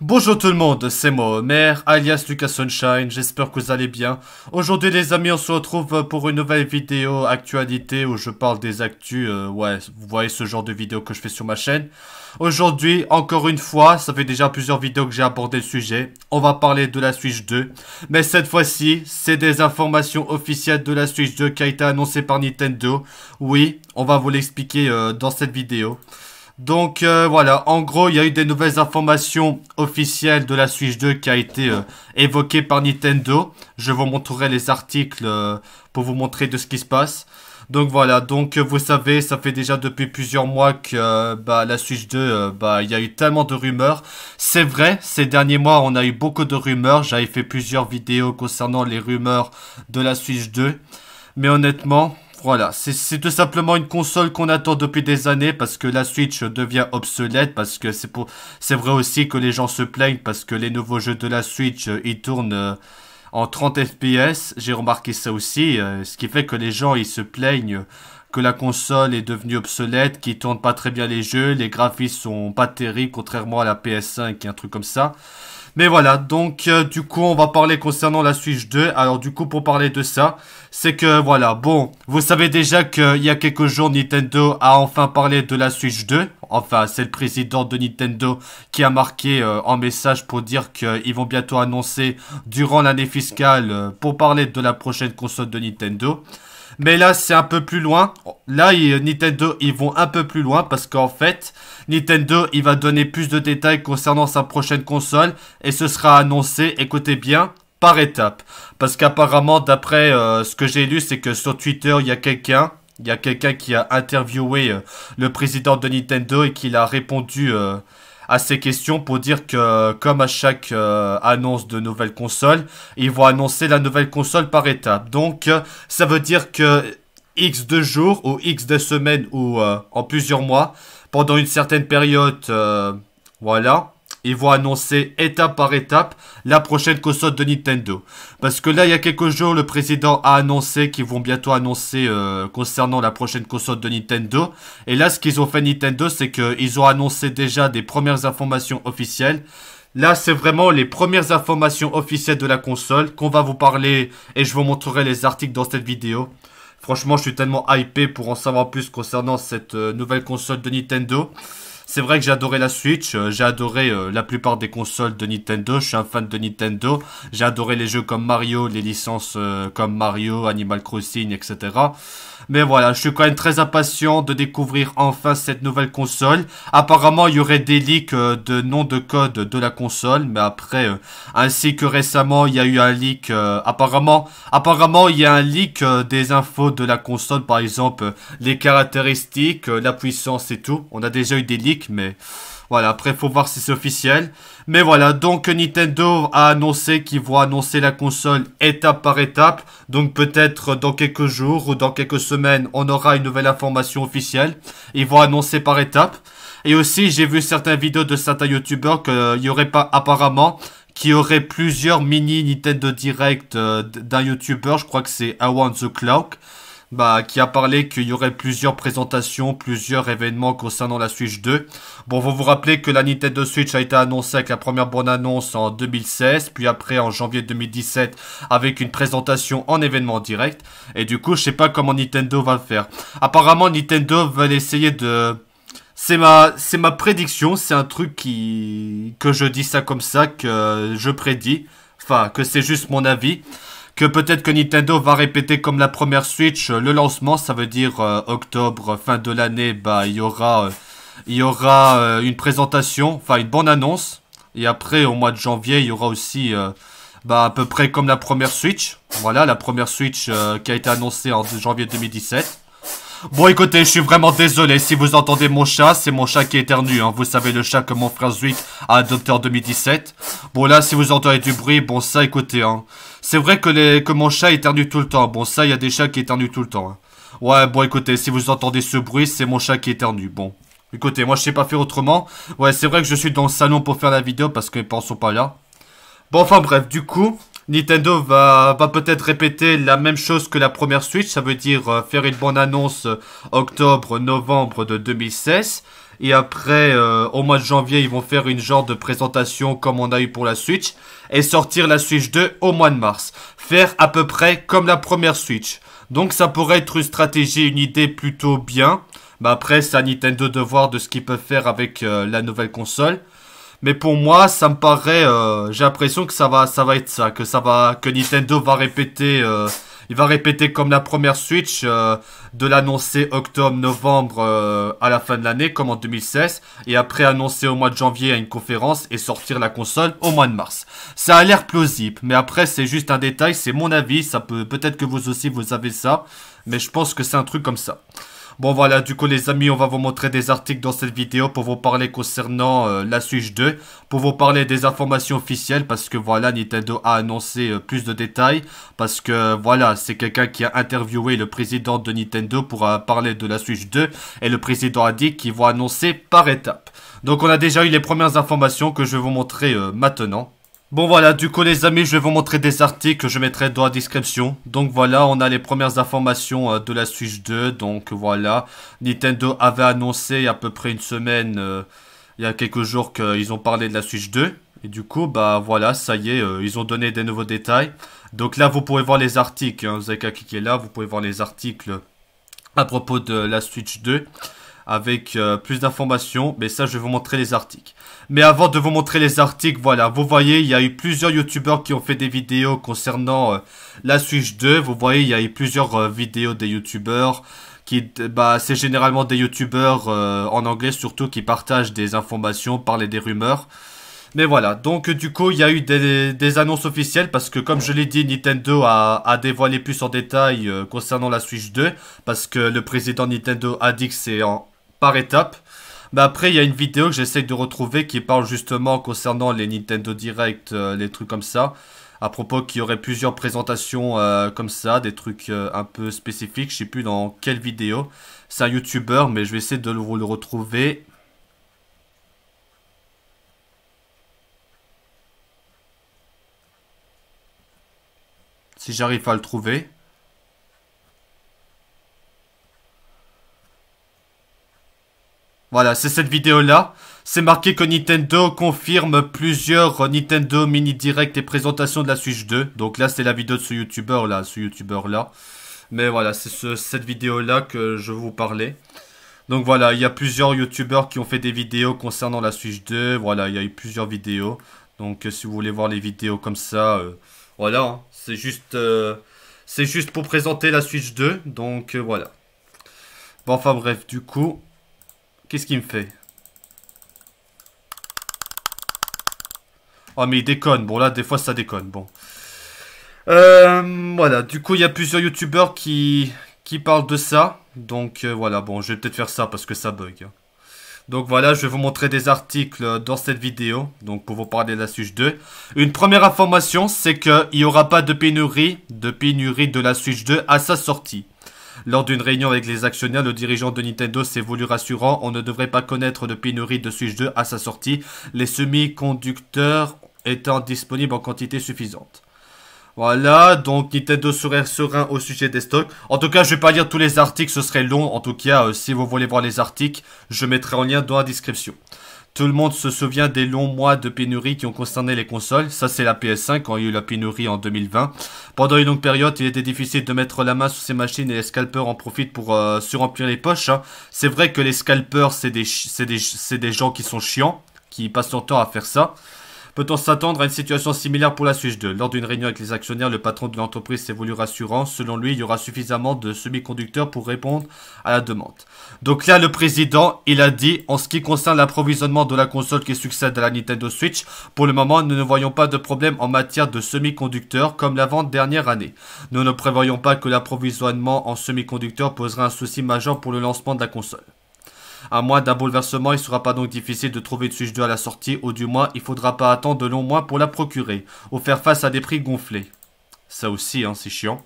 Bonjour tout le monde, c'est moi Homer, alias Lucas Sunshine, j'espère que vous allez bien. Aujourd'hui les amis, on se retrouve pour une nouvelle vidéo actualité où je parle des actus, euh, ouais, vous voyez ce genre de vidéo que je fais sur ma chaîne. Aujourd'hui, encore une fois, ça fait déjà plusieurs vidéos que j'ai abordé le sujet, on va parler de la Switch 2. Mais cette fois-ci, c'est des informations officielles de la Switch 2 qui a été annoncée par Nintendo. Oui, on va vous l'expliquer euh, dans cette vidéo. Donc euh, voilà, en gros, il y a eu des nouvelles informations officielles de la Switch 2 qui a été euh, évoquée par Nintendo. Je vous montrerai les articles euh, pour vous montrer de ce qui se passe. Donc voilà, donc vous savez, ça fait déjà depuis plusieurs mois que bah, la Switch 2, bah, il y a eu tellement de rumeurs. C'est vrai, ces derniers mois, on a eu beaucoup de rumeurs. J'avais fait plusieurs vidéos concernant les rumeurs de la Switch 2. Mais honnêtement, voilà, c'est tout simplement une console qu'on attend depuis des années parce que la Switch devient obsolète, parce que c'est pour, c'est vrai aussi que les gens se plaignent parce que les nouveaux jeux de la Switch, euh, ils tournent euh, en 30 FPS, j'ai remarqué ça aussi, euh, ce qui fait que les gens, ils se plaignent que la console est devenue obsolète, qui tournent pas très bien les jeux, les graphismes sont pas terribles, contrairement à la PS5 et un truc comme ça. Mais voilà, donc euh, du coup, on va parler concernant la Switch 2. Alors du coup, pour parler de ça, c'est que voilà, bon, vous savez déjà qu'il y a quelques jours, Nintendo a enfin parlé de la Switch 2. Enfin, c'est le président de Nintendo qui a marqué euh, un en message pour dire qu'ils vont bientôt annoncer durant l'année fiscale euh, pour parler de la prochaine console de Nintendo. Mais là, c'est un peu plus loin. Là, Nintendo, ils vont un peu plus loin parce qu'en fait, Nintendo, il va donner plus de détails concernant sa prochaine console et ce sera annoncé, écoutez bien, par étapes. Parce qu'apparemment, d'après euh, ce que j'ai lu, c'est que sur Twitter, il y a quelqu'un il y a quelqu'un qui a interviewé euh, le président de Nintendo et qui a répondu euh, à ces questions pour dire que, comme à chaque euh, annonce de nouvelle console, ils vont annoncer la nouvelle console par étape. Donc, euh, ça veut dire que X de jours ou X de semaines ou euh, en plusieurs mois, pendant une certaine période, voilà, ils vont annoncer étape par étape la prochaine console de Nintendo. Parce que là, il y a quelques jours, le président a annoncé qu'ils vont bientôt annoncer euh, concernant la prochaine console de Nintendo. Et là, ce qu'ils ont fait Nintendo, c'est qu'ils ont annoncé déjà des premières informations officielles. Là, c'est vraiment les premières informations officielles de la console qu'on va vous parler et je vous montrerai les articles dans cette vidéo. Franchement, je suis tellement hypé pour en savoir plus concernant cette euh, nouvelle console de Nintendo. C'est vrai que j'ai adoré la Switch, euh, j'ai adoré euh, la plupart des consoles de Nintendo, je suis un fan de Nintendo, j'ai adoré les jeux comme Mario, les licences euh, comme Mario, Animal Crossing, etc. Mais voilà, je suis quand même très impatient de découvrir enfin cette nouvelle console. Apparemment, il y aurait des leaks de nom de code de la console, mais après, ainsi que récemment, il y a eu un leak, apparemment, apparemment, il y a un leak des infos de la console, par exemple, les caractéristiques, la puissance et tout. On a déjà eu des leaks mais voilà, après faut voir si c'est officiel. Mais voilà, donc Nintendo a annoncé qu'ils vont annoncer la console étape par étape. Donc peut-être dans quelques jours ou dans quelques semaines, on aura une nouvelle information officielle. Ils vont annoncer par étape. Et aussi, j'ai vu certaines vidéos de certains youtubeurs qu'il euh, y aurait pas apparemment qui aurait plusieurs mini Nintendo Direct euh, d'un Youtuber je crois que c'est Want the Clock. Bah, qui a parlé qu'il y aurait plusieurs présentations, plusieurs événements concernant la Switch 2. Bon, vous vous rappelez que la Nintendo Switch a été annoncée avec la première bonne annonce en 2016, puis après en janvier 2017 avec une présentation en événement direct. Et du coup, je sais pas comment Nintendo va le faire. Apparemment, Nintendo va essayer de... C'est ma, c'est ma prédiction, c'est un truc qui, que je dis ça comme ça, que je prédis. Enfin, que c'est juste mon avis que peut-être que Nintendo va répéter comme la première Switch, euh, le lancement, ça veut dire euh, octobre, fin de l'année, bah il y aura, euh, y aura une présentation, enfin une bonne annonce. Et après, au mois de janvier, il y aura aussi bah, à peu près comme la première Switch. Voilà, la première Switch qui a été annoncée en janvier 2017. Bon, écoutez, je suis vraiment désolé si vous entendez mon chat, c'est mon chat qui éternue, hein. Vous savez, le chat que mon frère Zwick a adopté en 2017. Bon, là, si vous entendez du bruit, bon, ça, écoutez, hein. C'est vrai que, mon chat est éternue tout le temps. Bon, ça, il y a des chats qui éternuent tout le temps. Hein. Ouais, bon, écoutez, si vous entendez ce bruit, c'est mon chat qui est éternue. Bon, écoutez, moi, je sais pas faire autrement. Ouais, c'est vrai que je suis dans le salon pour faire la vidéo parce que ne sont pas là. Bon, enfin, bref, du coup... Nintendo va, peut-être répéter la même chose que la première Switch, ça veut dire euh, faire une bonne annonce euh, octobre-novembre de 2016. Et après, euh, au mois de janvier, ils vont faire une genre de présentation comme on a eu pour la Switch. Et sortir la Switch 2 au mois de mars. Faire à peu près comme la première Switch. Donc ça pourrait être une stratégie, une idée plutôt bien. Mais bah, après, c'est à Nintendo de voir de ce qu'ils peuvent faire avec euh, la nouvelle console. Mais pour moi, ça me paraît... Euh, j'ai l'impression que ça va, ça va être ça. Que, ça va, que Nintendo va répéter il va répéter comme la première Switch euh, de l'annoncer octobre-novembre euh, à la fin de l'année, comme en 2016, et après annoncer au mois de janvier à une conférence et sortir la console au mois de mars. Ça a l'air plausible, mais après c'est juste un détail, c'est mon avis, ça peut peut-être que vous aussi vous avez ça, mais je pense que c'est un truc comme ça. Bon voilà, du coup les amis, on va vous montrer des articles dans cette vidéo pour vous parler concernant euh, la Switch 2, pour vous parler des informations officielles parce que voilà, Nintendo a annoncé euh, plus de détails parce que voilà, c'est quelqu'un qui a interviewé le président de Nintendo pour euh, parler de la Switch 2 et le président a dit qu'il va annoncer par étapes. Donc on a déjà eu les premières informations que je vais vous montrer maintenant. Bon voilà, du coup les amis, je vais vous montrer des articles que je mettrai dans la description. Donc voilà, on a les premières informations euh, de la Switch 2. Donc voilà, Nintendo avait annoncé il y a à peu près une semaine, euh, il y a quelques jours qu'ils ont parlé de la Switch 2. Et du coup, bah voilà, ça y est, euh, ils ont donné des nouveaux détails. Donc là, vous pouvez voir les articles, hein. vous avez qu'à cliquer là, vous pouvez voir les articles à propos de la Switch 2 avec plus d'informations. Mais ça, je vais vous montrer les articles. Mais avant de vous montrer les articles, voilà, vous voyez, il y a eu plusieurs youtubeurs qui ont fait des vidéos concernant euh, la Switch 2. Vous voyez, il y a eu plusieurs euh, vidéos des youtubeurs qui, euh, bah, c'est généralement des youtubeurs en anglais surtout qui partagent des informations, parlent des rumeurs. Mais voilà, donc du coup, il y a eu des, annonces officielles parce que comme je l'ai dit, Nintendo a, a, dévoilé plus en détail concernant la Switch 2 parce que le président Nintendo a dit que c'est par étapes après, il y a une vidéo que j'essaye de retrouver qui parle justement concernant les Nintendo Direct, euh, les trucs comme ça. À propos qu'il y aurait plusieurs présentations euh, comme ça, des trucs euh, un peu spécifiques. Je sais plus dans quelle vidéo. C'est un YouTuber, mais je vais essayer de le retrouver. Si j'arrive à le trouver. Voilà, c'est cette vidéo-là. C'est marqué que Nintendo confirme plusieurs Nintendo mini direct et présentations de la Switch 2. Donc là, c'est la vidéo de ce youtubeur là, ce youtubeur là. Mais voilà, c'est cette vidéo là que je vous parlais. Donc voilà, il y a plusieurs youtubeurs qui ont fait des vidéos concernant la Switch 2. Voilà, il y a eu plusieurs vidéos. Donc euh, si vous voulez voir les vidéos comme ça, euh, voilà, hein. c'est juste, euh, c'est juste pour présenter la Switch 2. Donc voilà. Bon, enfin bref, du coup, Qu'est-ce qu'il me fait Oh, mais il déconne. Bon, là, des fois, ça déconne. Bon. Euh, voilà. Du coup, il y a plusieurs youtubeurs qui, qui parlent de ça. Donc, euh, voilà. Bon, je vais peut-être faire ça parce que ça bug. Hein. Donc voilà, je vais vous montrer des articles dans cette vidéo, donc pour vous parler de la Switch 2. Une première information, c'est qu'il n'y aura pas de pénurie, de pénurie de la Switch 2 à sa sortie. Lors d'une réunion avec les actionnaires, le dirigeant de Nintendo s'est voulu rassurant. On ne devrait pas connaître de pénurie de Switch 2 à sa sortie, les semi-conducteurs étant disponibles en quantité suffisante. Voilà, donc Nintendo serait serein au sujet des stocks. En tout cas, je vais pas lire tous les articles, ce serait long. En tout cas, euh, si vous voulez voir les articles, je mettrai en lien dans la description. Tout le monde se souvient des longs mois de pénurie qui ont concerné les consoles. Ça, c'est la PS5 quand il y a eu la pénurie en 2020. Pendant une longue période, il était difficile de mettre la main sur ces machines et les scalpers en profitent pour euh, suremplir les poches. Hein. C'est vrai que les scalpers, c'est des, des, des gens qui sont chiants, qui passent leur temps à faire ça. Peut-on s'attendre à une situation similaire pour la Switch 2 Lors d'une réunion avec les actionnaires, le patron de l'entreprise s'est voulu rassurant. Selon lui, il y aura suffisamment de semi-conducteurs pour répondre à la demande. Donc là, le président, il a dit, en ce qui concerne l'approvisionnement de la console qui succède à la Nintendo Switch, pour le moment, nous ne voyons pas de problème en matière de semi-conducteurs comme l'avant dernière année. Nous ne prévoyons pas que l'approvisionnement en semi-conducteurs posera un souci majeur pour le lancement de la console. À moins d'un bouleversement, il sera pas donc difficile de trouver de Switch 2 à la sortie, ou du moins, il faudra pas attendre de longs mois pour la procurer, ou faire face à des prix gonflés. Ça aussi, hein, c'est chiant.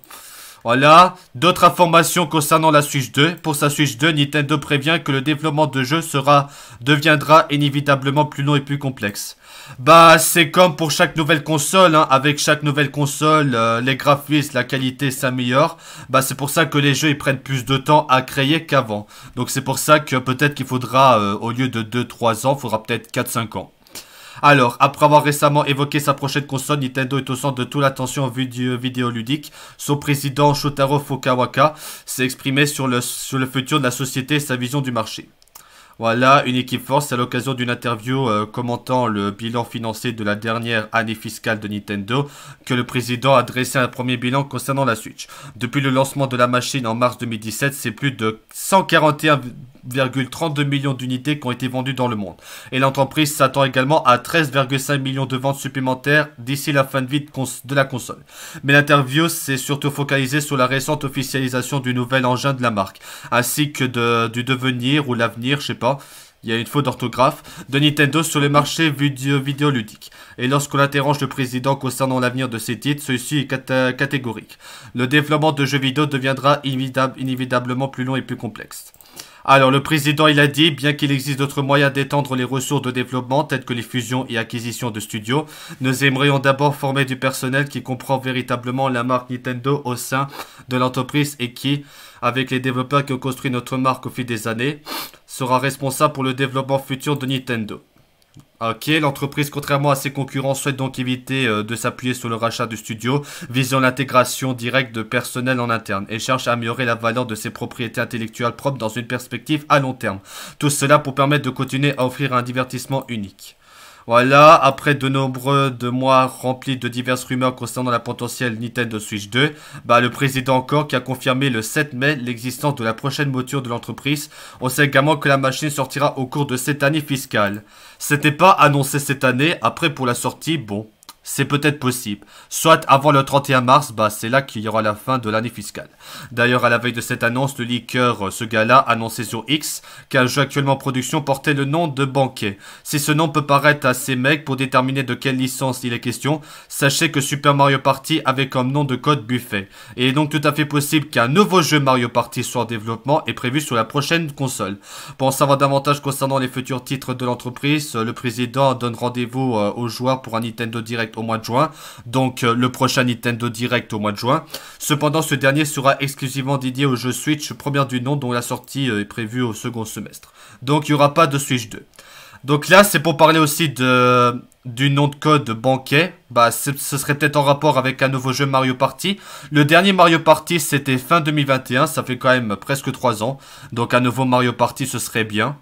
Voilà, d'autres informations concernant la Switch 2. Pour sa Switch 2, Nintendo prévient que le développement de jeu sera, deviendra inévitablement plus long et plus complexe. Bah, c'est comme pour chaque nouvelle console, hein. avec chaque nouvelle console, euh, les graphismes, la qualité s'améliore. Bah, c'est pour ça que les jeux ils prennent plus de temps à créer qu'avant. Donc c'est pour ça que peut-être qu'il faudra, euh, au lieu de 2-3 ans, il faudra peut-être 4-5 ans. Alors, après avoir récemment évoqué sa prochaine console, Nintendo est au centre de toute l'attention du vidéoludique. Son président Shotaro Fukawaka s'est exprimé sur le, sur le futur de la société et sa vision du marché. Voilà, une équipe force à l'occasion d'une interview euh, commentant le bilan financier de la dernière année fiscale de Nintendo que le président a dressé un premier bilan concernant la Switch. Depuis le lancement de la machine en mars 2017, c'est plus de 141 32 millions d'unités qui ont été vendues dans le monde. Et l'entreprise s'attend également à 13,5 millions de ventes supplémentaires d'ici la fin de vie de la console. Mais l'interview s'est surtout focalisée sur la récente officialisation du nouvel engin de la marque, ainsi que du devenir ou l'avenir, je sais pas, il y a une faute d'orthographe, de Nintendo sur le marché vidéoludique. Et lorsqu'on interroge le président concernant l'avenir de ces titres, celui-ci est catégorique. Le développement de jeux vidéo deviendra inévitablement plus long et plus complexe. Alors le président, il a dit, bien qu'il existe d'autres moyens d'étendre les ressources de développement, telles que les fusions et acquisitions de studios, nous aimerions d'abord former du personnel qui comprend véritablement la marque Nintendo au sein de l'entreprise et qui, avec les développeurs qui ont construit notre marque au fil des années, sera responsable pour le développement futur de Nintendo. Ok, l'entreprise, contrairement à ses concurrents, souhaite donc éviter euh, de s'appuyer sur le rachat du studio, visant l'intégration directe de personnel en interne, et cherche à améliorer la valeur de ses propriétés intellectuelles propres dans une perspective à long terme. Tout cela pour permettre de continuer à offrir un divertissement unique. Voilà, après de nombreux de mois remplis de diverses rumeurs concernant la potentielle Nintendo Switch 2, bah le président encore qui a confirmé le 7 mai l'existence de la prochaine mouture de l'entreprise. On sait également que la machine sortira au cours de cette année fiscale. C'était pas annoncé cette année, après pour la sortie, bon, c'est peut-être possible. Soit avant le 31 mars, bah c'est là qu'il y aura la fin de l'année fiscale. D'ailleurs, à la veille de cette annonce, le leaker, euh, ce gars-là, annonçait sur X qu'un jeu actuellement en production portait le nom de Banquet. Si ce nom peut paraître assez mec pour déterminer de quelle licence il est question, sachez que Super Mario Party avait comme nom de code Buffet. Et il est donc tout à fait possible qu'un nouveau jeu Mario Party soit en développement et prévu sur la prochaine console. Pour en savoir davantage concernant les futurs titres de l'entreprise, euh, le président donne rendez-vous euh, aux joueurs pour un Nintendo Direct au mois de juin, donc euh, le prochain Nintendo Direct au mois de juin. Cependant, ce dernier sera exclusivement dédié au jeu Switch, première du nom, dont la sortie euh, est prévue au second semestre. Donc il n'y aura pas de Switch 2. Donc là, c'est pour parler aussi du nom de code banquet. Bah, ce serait peut-être en rapport avec un nouveau jeu Mario Party. Le dernier Mario Party, c'était fin 2021. Ça fait quand même presque 3 ans. Donc un nouveau Mario Party, ce serait bien.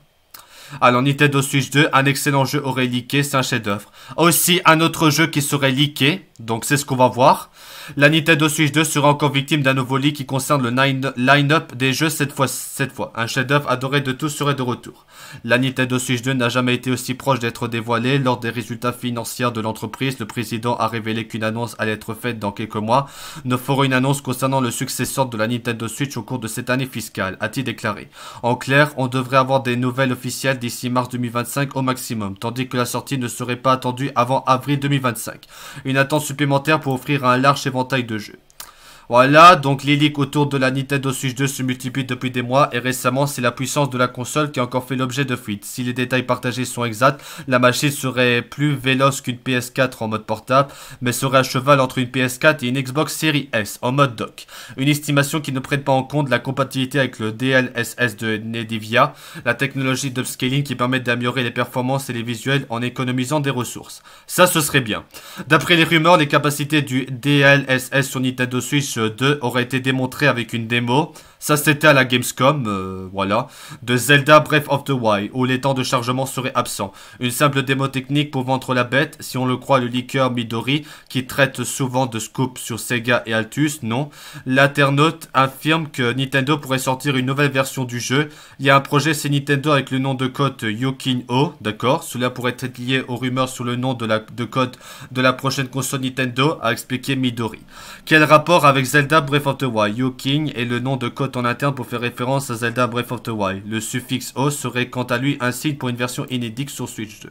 Alors Nintendo Switch 2, un excellent jeu aurait leaké, c'est un chef-d'œuvre. Aussi, un autre jeu qui serait leaké, donc c'est ce qu'on va voir. La Nintendo Switch 2 sera encore victime d'un nouveau lit qui concerne le line-up des jeux cette fois. Cette fois. Un chef-d'œuvre adoré de tous serait de retour. La Nintendo Switch 2 n'a jamais été aussi proche d'être dévoilée. Lors des résultats financiers de l'entreprise, le président a révélé qu'une annonce allait être faite dans quelques mois. Nous ferons une annonce concernant le successeur de la Nintendo Switch au cours de cette année fiscale, a-t-il déclaré. En clair, on devrait avoir des nouvelles officielles d'ici mars 2025 au maximum, tandis que la sortie ne serait pas attendue avant avril 2025. Une attention supplémentaires pour offrir un large éventail de jeux. Voilà, donc les leaks autour de la Nintendo Switch 2 se multiplient depuis des mois et récemment c'est la puissance de la console qui a encore fait l'objet de fuites. Si les détails partagés sont exacts, la machine serait plus véloce qu'une PS4 en mode portable, mais serait à cheval entre une PS4 et une Xbox Series S en mode dock. Une estimation qui ne prête pas en compte la compatibilité avec le DLSS de Nedivia, la technologie d'upscaling qui permet d'améliorer les performances et les visuels en économisant des ressources. Ça, ce serait bien. D'après les rumeurs, les capacités du DLSS sur Nintendo Switch 2 aurait été démontré avec une démo, ça c'était à la Gamescom, euh, voilà, de Zelda Breath of the Wild, où les temps de chargement seraient absents. Une simple démo technique pour vendre la bête, si on le croit le liqueur Midori, qui traite souvent de scoop sur Sega et Altus, non. L'internaute affirme que Nintendo pourrait sortir une nouvelle version du jeu. Il y a un projet chez Nintendo avec le nom de code Yokin-O, d'accord Cela pourrait être lié aux rumeurs sur le nom de, la, de code de la prochaine console Nintendo, a expliqué Midori. Quel rapport avec Zelda Breath of the Wild, Yoking est le nom de code en interne pour faire référence à Zelda Breath of the Wild. Le suffixe O serait quant à lui un signe pour une version inédite sur Switch 2.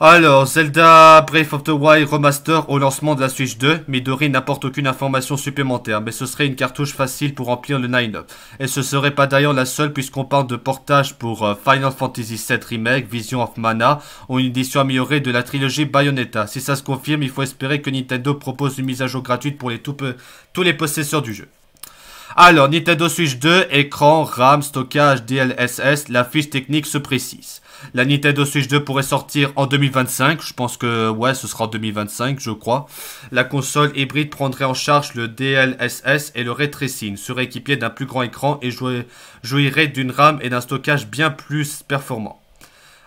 Alors, Zelda Breath of the Wild Remaster au lancement de la Switch 2. Midori n'apporte aucune information supplémentaire, mais ce serait une cartouche facile pour remplir le 9 Et ce serait pas d'ailleurs la seule puisqu'on parle de portage pour euh, Final Fantasy VII Remake, Vision of Mana, ou une édition améliorée de la trilogie Bayonetta. Si ça se confirme, il faut espérer que Nintendo propose une mise à jour gratuite pour les tout tous les possesseurs du jeu. Alors, Nintendo Switch 2, écran, RAM, stockage, DLSS, la fiche technique se précise. La Nintendo Switch 2 pourrait sortir en 2025. Je pense que ouais, ce sera en 2025, je crois. La console hybride prendrait en charge le DLSS et le ray tracing, serait équipée d'un plus grand écran et jouirait d'une RAM et d'un stockage bien plus performant.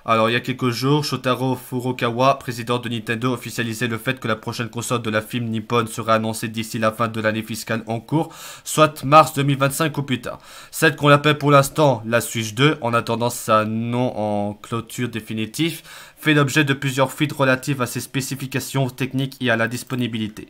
Alors, il y a quelques jours, Shotaro Furukawa, président de Nintendo, officialisait le fait que la prochaine console de la firme Nippon serait annoncée d'ici la fin de l'année fiscale en cours, soit mars 2025 ou plus tard. Celle qu'on appelle pour l'instant la Switch 2, en attendant sa nom en clôture définitive, fait l'objet de plusieurs fuites relatives à ses spécifications techniques et à la disponibilité.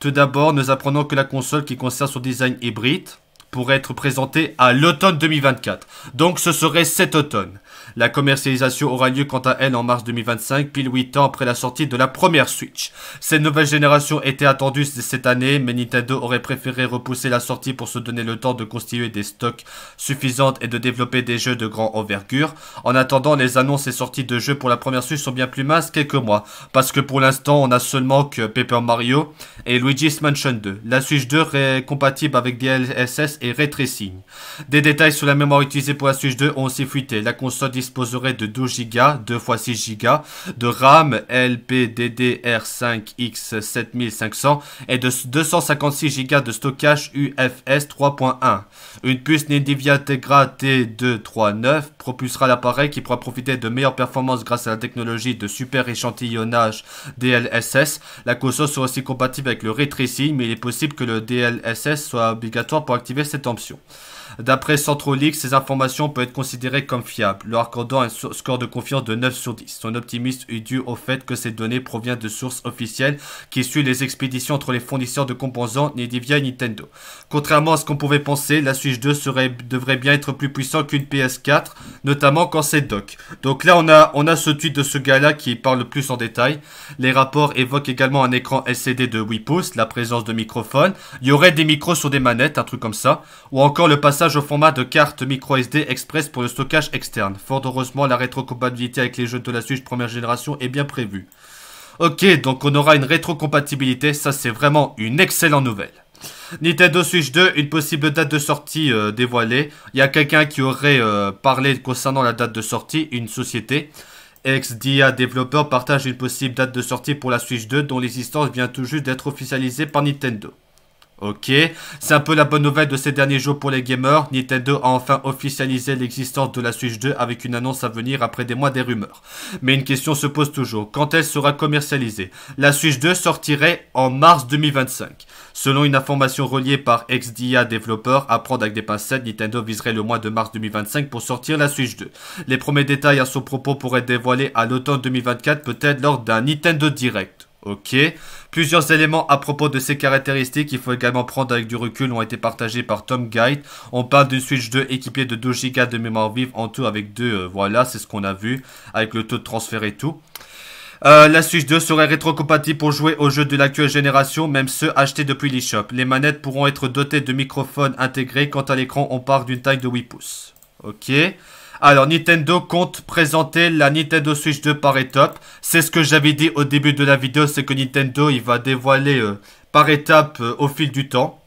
Tout d'abord, nous apprenons que la console qui concerne son design hybride pourrait être présentée à l'automne 2024. Donc ce serait cet automne. La commercialisation aura lieu quant à elle en mars 2025, pile 8 ans après la sortie de la première Switch. Cette nouvelle génération était attendue cette année, mais Nintendo aurait préféré repousser la sortie pour se donner le temps de constituer des stocks suffisantes et de développer des jeux de grande envergure. En attendant, les annonces et sorties de jeux pour la première Switch sont bien plus minces quelques mois, parce que pour l'instant, on a seulement que Paper Mario et Luigi's Mansion 2. La Switch 2 est compatible avec DLSS et Ray Tracing. Des détails sur la mémoire utilisée pour la Switch 2 ont aussi fuité. La console disposerait de 12 Go, 2 x 6 Go, de RAM LPDDR5X7500 et de 256 Go de stockage UFS 3.1. Une puce NVIDIA Tegra T239 propulsera l'appareil qui pourra profiter de meilleures performances grâce à la technologie de super échantillonnage DLSS. La console sera aussi compatible avec le Ray mais il est possible que le DLSS soit obligatoire pour activer cette option. D'après league ces informations peuvent être considérées comme fiables, leur accordant un score de confiance de 9 sur 10. Son optimisme est dû au fait que ces données proviennent de sources officielles qui suivent les expéditions entre les fournisseurs de composants Nidivia et Nintendo. Contrairement à ce qu'on pouvait penser, la Switch 2 serait, devrait bien être plus puissante qu'une PS4, notamment quand c'est dock. Donc là, on a, on a ce tweet de ce gars-là qui parle plus en détail. Les rapports évoquent également un écran LCD de 8 pouces, la présence de microphones, il y aurait des micros sur des manettes, un truc comme ça, ou encore le passage passage au format de carte micro SD express pour le stockage externe. Fort heureusement, la rétrocompatibilité avec les jeux de la Switch première génération est bien prévue. Ok, donc on aura une rétrocompatibilité, ça c'est vraiment une excellente nouvelle. Nintendo Switch 2, une possible date de sortie euh, dévoilée. Il y a quelqu'un qui aurait euh, parlé concernant la date de sortie, une société. Ex-DIA développeur partage une possible date de sortie pour la Switch 2 dont l'existence vient tout juste d'être officialisée par Nintendo. Ok, c'est un peu la bonne nouvelle de ces derniers jours pour les gamers, Nintendo a enfin officialisé l'existence de la Switch 2 avec une annonce à venir après des mois des rumeurs. Mais une question se pose toujours, quand elle sera commercialisée La Switch 2 sortirait en mars 2025. Selon une information reliée par XDIA Développeur, à prendre avec des pincettes, Nintendo viserait le mois de mars 2025 pour sortir la Switch 2. Les premiers détails à son propos pourraient être dévoilés à l'automne 2024, peut-être lors d'un Nintendo Direct. Ok Plusieurs éléments à propos de ces caractéristiques, il faut également prendre avec du recul, ont été partagés par Tom Guide. On parle d'une Switch 2 équipée de 2 Go de mémoire vive en tout avec deux. Euh, voilà, c'est ce qu'on a vu avec le taux de transfert et tout. Euh, la Switch 2 serait rétrocompatible pour jouer aux jeux de l'actuelle génération, même ceux achetés depuis l'eShop. Les manettes pourront être dotées de microphones intégrés. Quant à l'écran, on part d'une taille de 8 pouces. Ok. Alors Nintendo compte présenter la Nintendo Switch 2 par étapes. C'est ce que j'avais dit au début de la vidéo, c'est que Nintendo il va dévoiler euh, par étapes euh, au fil du temps.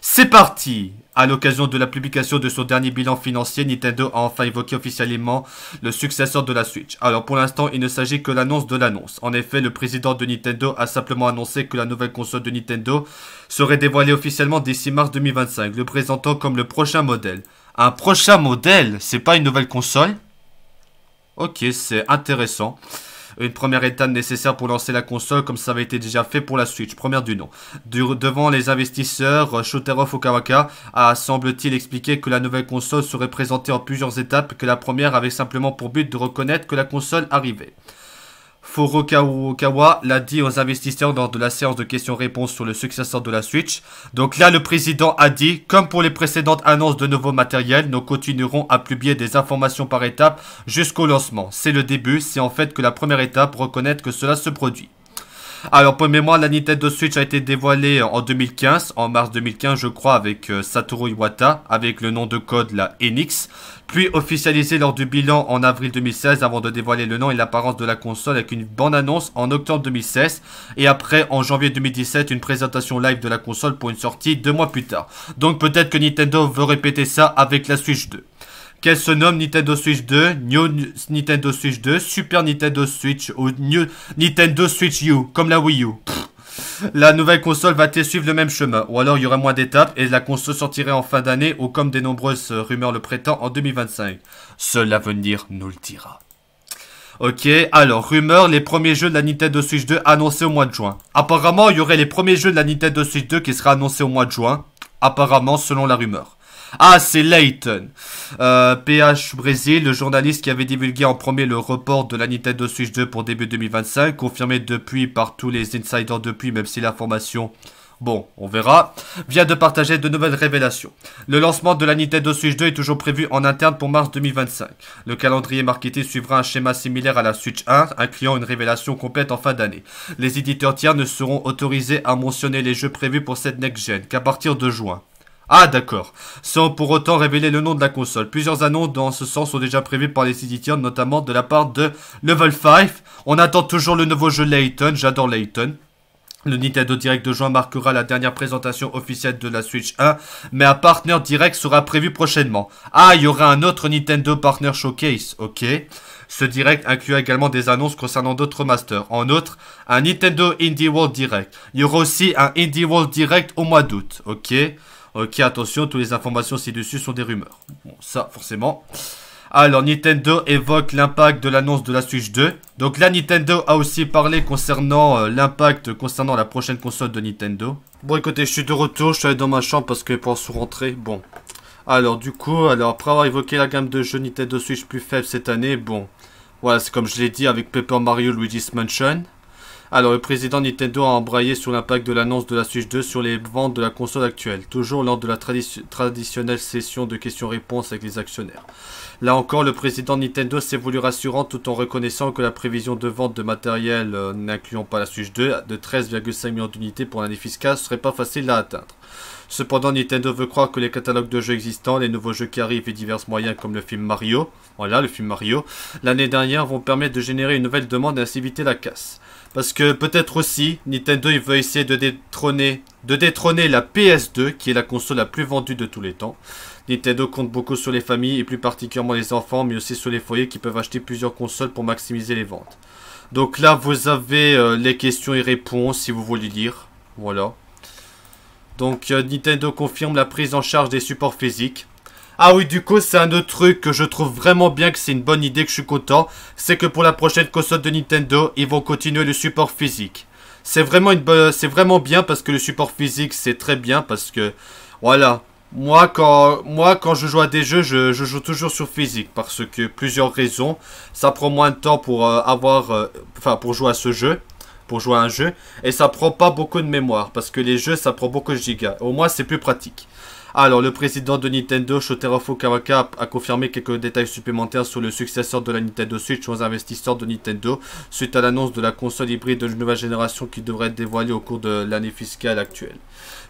C'est parti à l'occasion de la publication de son dernier bilan financier, Nintendo a enfin évoqué officiellement le successeur de la Switch. Alors pour l'instant, il ne s'agit que l'annonce de l'annonce. En effet, le président de Nintendo a simplement annoncé que la nouvelle console de Nintendo serait dévoilée officiellement d'ici mars 2025, le présentant comme le prochain modèle un prochain modèle. C'est pas une nouvelle console. Ok, c'est intéressant. Une première étape nécessaire pour lancer la console comme ça avait été déjà fait pour la Switch, première du nom. devant les investisseurs, euh, Shotaro Okawaka a semble-t-il expliqué que la nouvelle console serait présentée en plusieurs étapes que la première avait simplement pour but de reconnaître que la console arrivait. Furukawa l'a dit aux investisseurs lors de la séance de questions-réponses sur le successeur de la Switch. Donc là, le président a dit, comme pour les précédentes annonces de nouveaux matériels, nous continuerons à publier des informations par étapes jusqu'au lancement. C'est le début, c'est en fait que la première étape, reconnaître que cela se produit. Alors pour mémoire, la Nintendo Switch a été dévoilée en 2015, en mars 2015 je crois, avec euh, Satoru Iwata, avec le nom de code la Enix, puis officialisée lors du bilan en avril 2016 avant de dévoiler le nom et l'apparence de la console avec une bande-annonce en octobre 2016, et après en janvier 2017 une présentation live de la console pour une sortie deux mois plus tard. Donc peut-être que Nintendo veut répéter ça avec la Switch 2 qu'elle se nomme Nintendo Switch 2, New Nintendo Switch 2, Super Nintendo Switch ou New Nintendo Switch U, comme la Wii U. la nouvelle console va-t-elle suivre le même chemin Ou alors il y aurait moins d'étapes et la console sortirait en fin d'année ou comme des nombreuses euh, rumeurs le prétendent en 2025 Seul l'avenir nous le dira. Ok, alors, rumeur, les premiers jeux de la Nintendo Switch 2 annoncés au mois de juin. Apparemment, il y aurait les premiers jeux de la Nintendo Switch 2 qui seraient annoncés au mois de juin. Apparemment, selon la rumeur. Ah, c'est Leighton. PH euh, Brésil, le journaliste qui avait divulgué en premier le report de la Nintendo Switch 2 pour début 2025, confirmé depuis par tous les insiders depuis, même si l'information... Bon, on verra. Vient de partager de nouvelles révélations. Le lancement de la Nintendo Switch 2 est toujours prévu en interne pour mars 2025. Le calendrier marketing suivra un schéma similaire à la Switch 1, incluant une révélation complète en fin d'année. Les éditeurs tiers ne seront autorisés à mentionner les jeux prévus pour cette next-gen qu'à partir de juin. Ah d'accord. Sans pour autant révéler le nom de la console. Plusieurs annonces dans ce sens sont déjà prévues par les éditeurs, notamment de la part de Level 5. On attend toujours le nouveau jeu Layton, j'adore Layton. Le Nintendo Direct de juin marquera la dernière présentation officielle de la Switch 1, mais un Partner Direct sera prévu prochainement. Ah, il y aura un autre Nintendo Partner Showcase, ok. Ce direct inclut également des annonces concernant d'autres masters. En outre, un Nintendo Indie World Direct. Il y aura aussi un Indie World Direct au mois d'août, ok. Ok, euh, attention, toutes les informations ci-dessus sont des rumeurs. Bon, ça, forcément. Alors, Nintendo évoque l'impact de l'annonce de la Switch 2. Donc là, Nintendo a aussi parlé concernant euh, l'impact concernant la prochaine console de Nintendo. Bon, écoutez, je suis de retour. Je suis allé dans ma chambre parce que pour pense rentrer, bon. Alors, du coup, alors après avoir évoqué la gamme de jeux Nintendo Switch plus faible cette année, bon. Voilà, c'est comme je l'ai dit avec Paper Mario Luigi's Mansion. Alors, le président Nintendo a embrayé sur l'impact de l'annonce de la Switch 2 sur les ventes de la console actuelle, toujours lors de la traditionnelle session de questions-réponses avec les actionnaires. Là encore, le président Nintendo s'est voulu rassurant tout en reconnaissant que la prévision de vente de matériel euh, n'incluant pas la Switch 2 de 13,5 millions d'unités pour l'année fiscale serait pas facile à atteindre. Cependant, Nintendo veut croire que les catalogues de jeux existants, les nouveaux jeux qui arrivent et divers moyens comme le film Mario, voilà le film Mario, l'année dernière vont permettre de générer une nouvelle demande et ainsi éviter la casse. Parce que peut-être aussi, Nintendo il veut essayer de détrôner, de détrôner la PS2, qui est la console la plus vendue de tous les temps. Nintendo compte beaucoup sur les familles, et plus particulièrement les enfants, mais aussi sur les foyers qui peuvent acheter plusieurs consoles pour maximiser les ventes. Donc là, vous avez euh, les questions et réponses, si vous voulez lire. Voilà. Donc euh, Nintendo confirme la prise en charge des supports physiques. Ah oui, du coup, c'est un autre truc que je trouve vraiment bien que c'est une bonne idée, que je suis content. C'est que pour la prochaine console de Nintendo, ils vont continuer le support physique. C'est vraiment, une c'est vraiment bien parce que le support physique, c'est très bien parce que... Voilà. Moi quand, moi, quand je joue à des jeux, je, joue toujours sur physique parce que plusieurs raisons. Ça prend moins de temps pour euh, avoir... Euh, enfin, pour jouer à ce jeu pour jouer un jeu et ça prend pas beaucoup de mémoire parce que les jeux ça prend beaucoup de gigas. Au moins c'est plus pratique. Alors, le président de Nintendo, Shotaro Fukawaka, a confirmé quelques détails supplémentaires sur le successeur de la Nintendo Switch aux investisseurs de Nintendo, suite à l'annonce de la console hybride de nouvelle génération qui devrait être dévoilée au cours de l'année fiscale actuelle.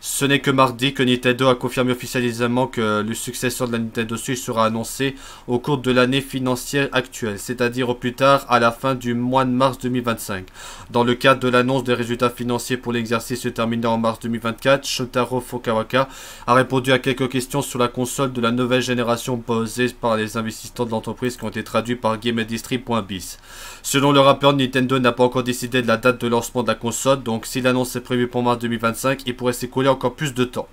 Ce n'est que mardi que Nintendo a confirmé officiellement que le successeur de la Nintendo Switch sera annoncé au cours de l'année financière actuelle, c'est-à-dire au plus tard à la fin du mois de mars 2025. Dans le cadre de l'annonce des résultats financiers pour l'exercice se terminant en mars 2024, Shotaro Fukawaka a répondu à quelques questions sur la console de la nouvelle génération posée par les investisseurs de l'entreprise qui ont été traduits par GameIndustry.biz. Selon le rappeur, Nintendo n'a pas encore décidé de la date de lancement de la console, donc si l'annonce est prévue pour mars 2025, il pourrait s'écouler encore plus de temps.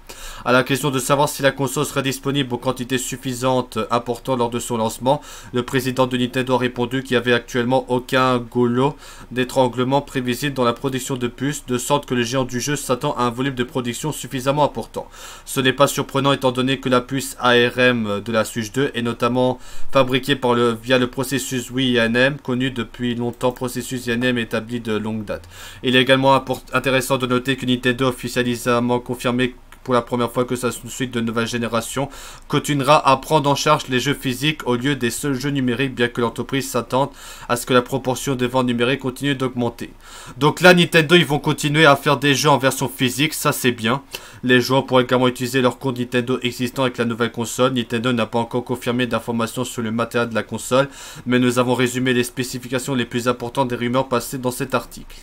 À la question de savoir si la console sera disponible aux quantités suffisantes important lors de son lancement, le président de Nintendo a répondu qu'il n'y avait actuellement aucun goulot d'étranglement prévisible dans la production de puces, de sorte que le géant du jeu s'attend à un volume de production suffisamment important. Ce n'est pas surprenant étant donné que la puce ARM de la Switch 2 est notamment fabriquée par le, via le processus Wii INM, connu depuis longtemps processus INM établi de longue date. Il est également intéressant de noter que Nintendo a manque confirmé pour la première fois que sa suite de nouvelle génération continuera à prendre en charge les jeux physiques au lieu des seuls jeux numériques, bien que l'entreprise s'attende à ce que la proportion des ventes numériques continue d'augmenter. Donc là, Nintendo, ils vont continuer à faire des jeux en version physique, ça c'est bien. Les joueurs pourront également utiliser leur compte Nintendo existant avec la nouvelle console. Nintendo n'a pas encore confirmé d'informations sur le matériel de la console, mais nous avons résumé les spécifications les plus importantes des rumeurs passées dans cet article.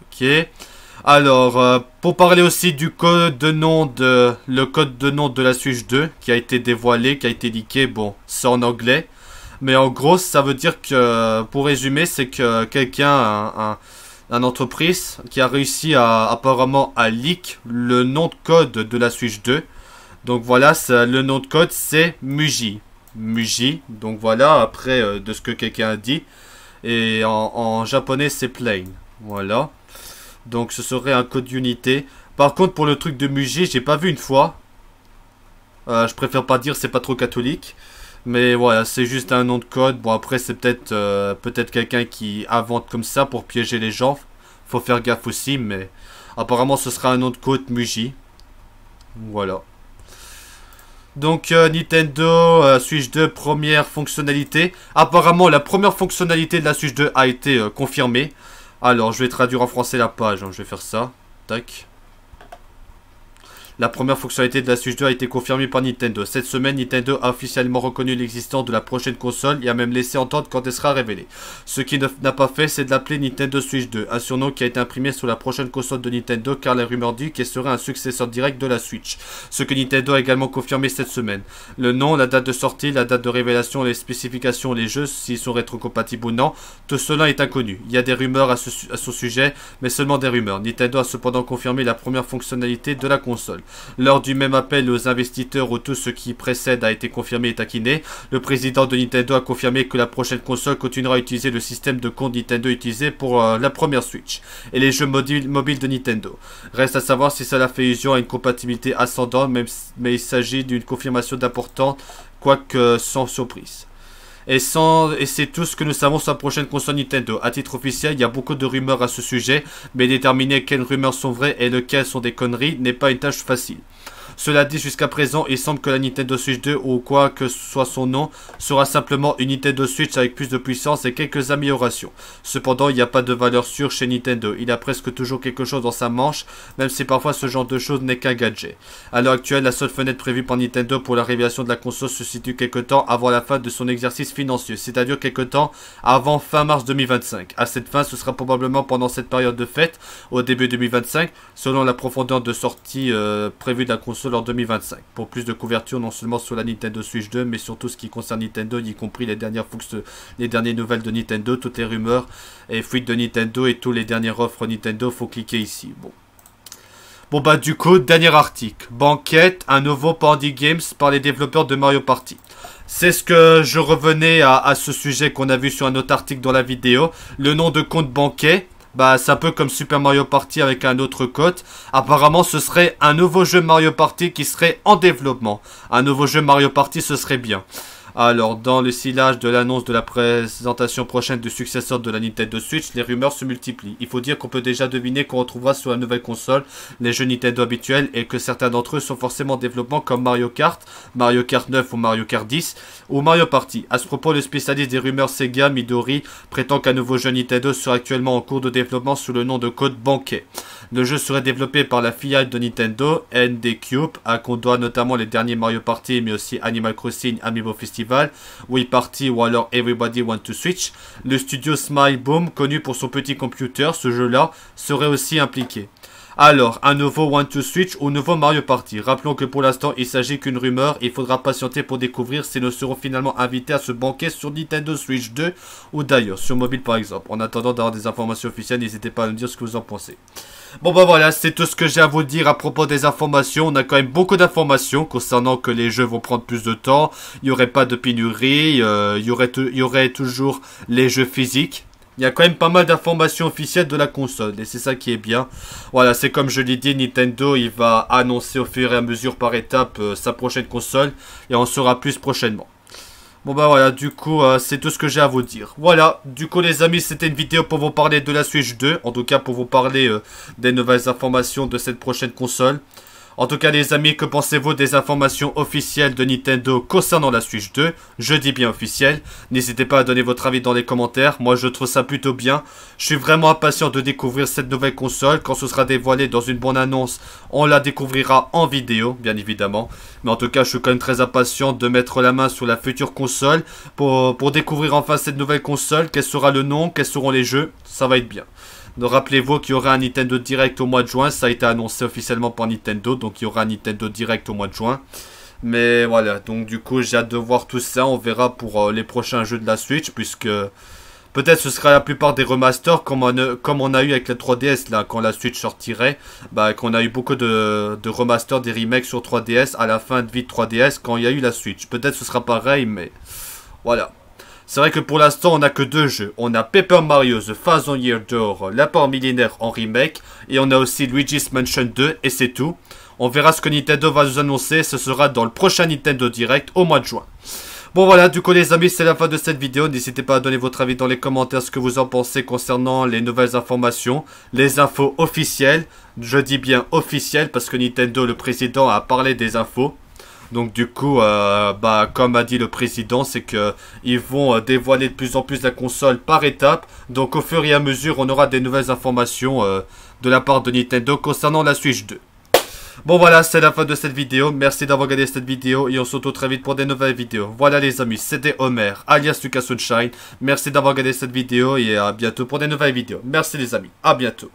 Ok. Alors, euh, pour parler aussi du code de nom de le code de nom de la Switch 2 qui a été dévoilé, qui a été leaké, bon, c'est en anglais, mais en gros, ça veut dire que, pour résumer, c'est que quelqu'un, un, entreprise qui a réussi à apparemment à leak le nom de code de la Switch 2. Donc voilà, le nom de code c'est Muji. Muji, donc voilà, après euh, de ce que quelqu'un a dit. Et en japonais c'est Plain. Voilà. Donc ce serait un code unité. Par contre, pour le truc de Muji, j'ai pas vu une fois. Euh, je préfère pas dire, c'est pas trop catholique. Mais voilà, c'est juste un nom de code. Bon, après, c'est peut-être euh, peut-être quelqu'un qui invente comme ça pour piéger les gens. Faut faire gaffe aussi, mais apparemment, ce sera un nom de code Muji. Voilà. Donc euh, Nintendo Switch 2, première fonctionnalité. Apparemment, la première fonctionnalité de la Switch 2 a été confirmée. Alors, je vais traduire en français la page. Hein. Je vais faire ça. Tac. La première fonctionnalité de la Switch 2 a été confirmée par Nintendo. Cette semaine, Nintendo a officiellement reconnu l'existence de la prochaine console et a même laissé entendre quand elle sera révélée. Ce qui n'a pas fait, c'est de l'appeler Nintendo Switch 2, un surnom qui a été imprimé sur la prochaine console de Nintendo car les rumeurs disent qu'elle serait un successeur direct de la Switch. Ce que Nintendo a également confirmé cette semaine. Le nom, la date de sortie, la date de révélation, les spécifications, les jeux, s'ils sont rétrocompatibles ou non, tout cela est inconnu. Il y a des rumeurs à, ce, sujet, mais seulement des rumeurs. Nintendo a cependant confirmé la première fonctionnalité de la console. Lors du même appel aux investisseurs où tout ce qui précède a été confirmé et taquiné, le président de Nintendo a confirmé que la prochaine console continuera à utiliser le système de compte Nintendo utilisé pour euh, la première Switch et les jeux mobiles de Nintendo. Reste à savoir si cela fait illusion à une compatibilité ascendante, mais il s'agit d'une confirmation d'importance quoique sans surprise et, et c'est tout ce que nous savons sur la prochaine console Nintendo. À titre officiel, il y a beaucoup de rumeurs à ce sujet, mais déterminer quelles rumeurs sont vraies et lesquelles sont des conneries n'est pas une tâche facile. Cela dit, jusqu'à présent, il semble que la Nintendo Switch 2, ou quoi que soit son nom, sera simplement une Nintendo Switch avec plus de puissance et quelques améliorations. Cependant, il n'y a pas de valeur sûre chez Nintendo. Il a presque toujours quelque chose dans sa manche, même si parfois ce genre de choses n'est qu'un gadget. A l'heure actuelle, la seule fenêtre prévue par Nintendo pour la révélation de la console se situe quelque temps avant la fin de son exercice financier, c'est-à-dire quelque temps avant fin mars 2025. A cette fin, ce sera probablement pendant cette période de fête, au début 2025, selon la profondeur de sortie euh, prévue de la console sur 2025, pour plus de couverture non seulement sur la Nintendo Switch 2, mais surtout ce qui concerne Nintendo, y compris les dernières, les dernières nouvelles de Nintendo, toutes les rumeurs et fuites de Nintendo et tous les dernières offres Nintendo, faut cliquer ici. Bon. Bon bah du coup, dernier article. Banquette, un nouveau Party Games par les développeurs de Mario Party. C'est ce que je revenais à, à ce sujet qu'on a vu sur un autre article dans la vidéo. Le nom de compte banquet bah c'est un peu comme Super Mario Party avec un autre code. Apparemment ce serait un nouveau jeu Mario Party qui serait en développement. Un nouveau jeu Mario Party ce serait bien. Alors, dans le sillage de l'annonce de la présentation prochaine du successeur de la Nintendo Switch, les rumeurs se multiplient. Il faut dire qu'on peut déjà deviner qu'on retrouvera sur la nouvelle console les jeux Nintendo habituels et que certains d'entre eux sont forcément en développement comme Mario Kart, Mario Kart 9 ou Mario Kart 10 ou Mario Party. À ce propos, le spécialiste des rumeurs Sega, Midori, prétend qu'un nouveau jeu Nintendo sera actuellement en cours de développement sous le nom de Code Banquet. Le jeu serait développé par la filiale de Nintendo, ND Cube, à qu'on doit notamment les derniers Mario Party mais aussi Animal Crossing Amiibo Festival festival, il Party ou alors Everybody Want to Switch. Le studio Smile Boom, connu pour son petit computer, ce jeu-là, serait aussi impliqué. Alors, un nouveau One to Switch ou nouveau Mario Party. Rappelons que pour l'instant, il s'agit qu'une rumeur. Il faudra patienter pour découvrir si nous serons finalement invités à se banquer sur Nintendo Switch 2 ou d'ailleurs sur mobile par exemple. En attendant d'avoir des informations officielles, n'hésitez pas à nous dire ce que vous en pensez. Bon ben voilà, c'est tout ce que j'ai à vous dire à propos des informations. On a quand même beaucoup d'informations concernant que les jeux vont prendre plus de temps. Il n'y aurait pas de pénurie, euh, il, y aurait toujours les jeux physiques. Il y a quand même pas mal d'informations officielles de la console et c'est ça qui est bien. Voilà, c'est comme je l'ai dit, Nintendo il va annoncer au fur et à mesure par étape euh, sa prochaine console et on saura plus prochainement. Bon bah voilà, du coup, euh, c'est tout ce que j'ai à vous dire. Voilà, du coup les amis, c'était une vidéo pour vous parler de la Switch 2. En tout cas, pour vous parler euh, des nouvelles informations de cette prochaine console. En tout cas les amis, que pensez-vous des informations officielles de Nintendo concernant la Switch 2 Je dis bien officielle. N'hésitez pas à donner votre avis dans les commentaires, moi je trouve ça plutôt bien. Je suis vraiment impatient de découvrir cette nouvelle console. Quand ce sera dévoilé dans une bonne annonce, on la découvrira en vidéo, bien évidemment. Mais en tout cas, je suis quand même très impatient de mettre la main sur la future console pour, pour découvrir enfin cette nouvelle console, quel sera le nom, quels seront les jeux, ça va être bien. Rappelez-vous qu'il y aura un Nintendo Direct au mois de juin. Ça a été annoncé officiellement par Nintendo. Donc il y aura un Nintendo Direct au mois de juin. Mais voilà, donc du coup j'ai hâte de voir tout ça. On verra pour euh, les prochains jeux de la Switch. Puisque peut-être ce sera la plupart des remasters comme on, a, eu avec la 3DS là quand la Switch sortirait. Bah qu'on a eu beaucoup de, de remasters, des remakes sur 3DS à la fin de vie de 3DS quand il y a eu la Switch. Peut-être ce sera pareil mais voilà. C'est vrai que pour l'instant, on n'a que deux jeux. On a Paper Mario The Thousand Year Door, l'apport millénaire en remake, et on a aussi Luigi's Mansion 2, et c'est tout. On verra ce que Nintendo va nous annoncer, ce sera dans le prochain Nintendo Direct au mois de juin. Bon voilà, du coup les amis, c'est la fin de cette vidéo. N'hésitez pas à donner votre avis dans les commentaires ce que vous en pensez concernant les nouvelles informations, les infos officielles. Je dis bien officielles parce que Nintendo, le président, a parlé des infos. Donc du coup, euh, bah, comme a dit le président, c'est qu'ils ils vont euh, dévoiler de plus en plus la console par étapes. Donc au fur et à mesure, on aura des nouvelles informations euh, de la part de Nintendo concernant la Switch 2. Bon voilà, c'est la fin de cette vidéo. Merci d'avoir regardé cette vidéo et on se retrouve très vite pour des nouvelles vidéos. Voilà les amis, c'était Homer, alias Lucas Sunshine. Merci d'avoir regardé cette vidéo et à bientôt pour des nouvelles vidéos. Merci les amis, à bientôt.